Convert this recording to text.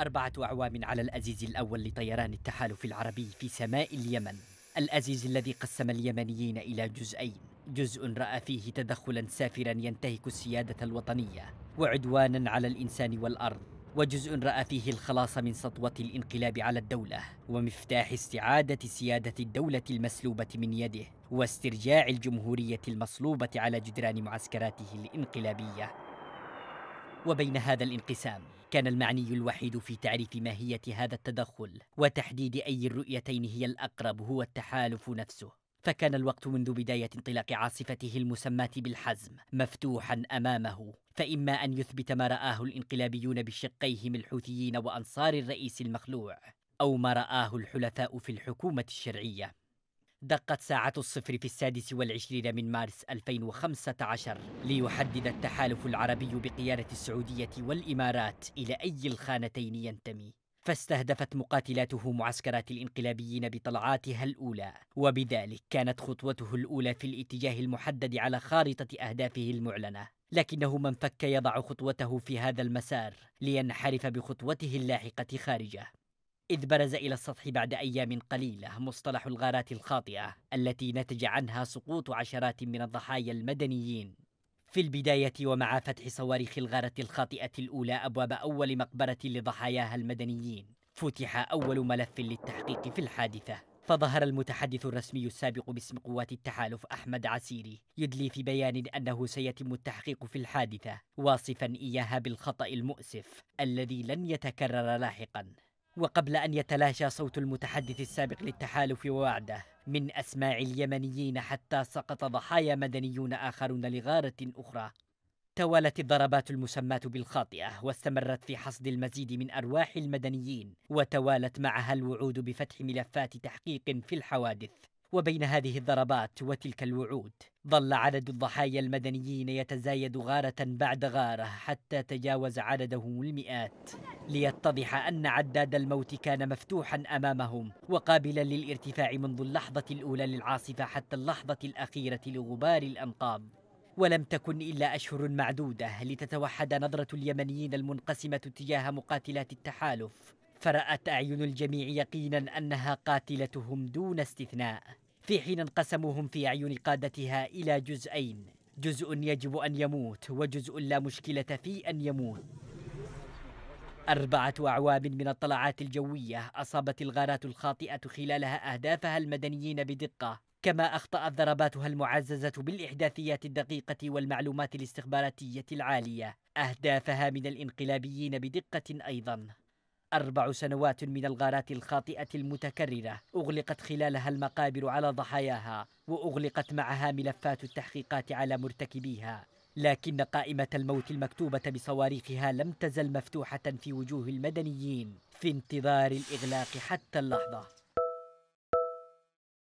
أربعة أعوام على الأزيز الأول لطيران التحالف العربي في سماء اليمن الأزيز الذي قسم اليمنيين إلى جزئين جزء رأى فيه تدخلا سافرا ينتهك السيادة الوطنية وعدوانا على الإنسان والأرض وجزء رأى فيه الخلاص من سطوة الانقلاب على الدولة ومفتاح استعادة سيادة الدولة المسلوبة من يده واسترجاع الجمهورية المصلوبة على جدران معسكراته الانقلابية وبين هذا الانقسام كان المعني الوحيد في تعريف ماهيه هذا التدخل وتحديد اي الرؤيتين هي الاقرب هو التحالف نفسه فكان الوقت منذ بدايه انطلاق عاصفته المسماه بالحزم مفتوحا امامه فإما أن يثبت ما رآه الانقلابيون بشقيهم الحوثيين وأنصار الرئيس المخلوع أو ما رآه الحلفاء في الحكومة الشرعية دقت ساعة الصفر في السادس والعشرين من مارس 2015 ليحدد التحالف العربي بقيادة السعودية والإمارات إلى أي الخانتين ينتمي فاستهدفت مقاتلاته معسكرات الانقلابيين بطلعاتها الأولى وبذلك كانت خطوته الأولى في الاتجاه المحدد على خارطة أهدافه المعلنة لكنه من فك يضع خطوته في هذا المسار لينحرف بخطوته اللاحقة خارجه إذ برز إلى السطح بعد أيام قليلة مصطلح الغارات الخاطئة التي نتج عنها سقوط عشرات من الضحايا المدنيين في البداية ومع فتح صواريخ الغارة الخاطئة الأولى أبواب أول مقبرة لضحاياها المدنيين فتح أول ملف للتحقيق في الحادثة فظهر المتحدث الرسمي السابق باسم قوات التحالف أحمد عسيري يدلي في بيان أنه سيتم التحقيق في الحادثة واصفا إياها بالخطأ المؤسف الذي لن يتكرر لاحقا وقبل أن يتلاشى صوت المتحدث السابق للتحالف ووعده من أسماع اليمنيين حتى سقط ضحايا مدنيون آخرون لغارة أخرى توالت الضربات المسماة بالخاطئة واستمرت في حصد المزيد من أرواح المدنيين وتوالت معها الوعود بفتح ملفات تحقيق في الحوادث وبين هذه الضربات وتلك الوعود ظل عدد الضحايا المدنيين يتزايد غارة بعد غارة حتى تجاوز عددهم المئات ليتضح أن عداد الموت كان مفتوحا أمامهم وقابلا للارتفاع منذ اللحظة الأولى للعاصفة حتى اللحظة الأخيرة لغبار الأنقاض ولم تكن إلا أشهر معدودة لتتوحد نظرة اليمنيين المنقسمة تجاه مقاتلات التحالف فرأت أعين الجميع يقينا أنها قاتلتهم دون استثناء في حين انقسموهم في أعين قادتها إلى جزئين جزء يجب أن يموت وجزء لا مشكلة في أن يموت أربعة أعوام من الطلعات الجوية أصابت الغارات الخاطئة خلالها أهدافها المدنيين بدقة كما أخطأت ضرباتها المعززة بالإحداثيات الدقيقة والمعلومات الاستخباراتية العالية أهدافها من الإنقلابيين بدقة أيضاً أربع سنوات من الغارات الخاطئة المتكررة أغلقت خلالها المقابر على ضحاياها وأغلقت معها ملفات التحقيقات على مرتكبيها لكن قائمة الموت المكتوبة بصواريخها لم تزل مفتوحة في وجوه المدنيين في انتظار الإغلاق حتى اللحظة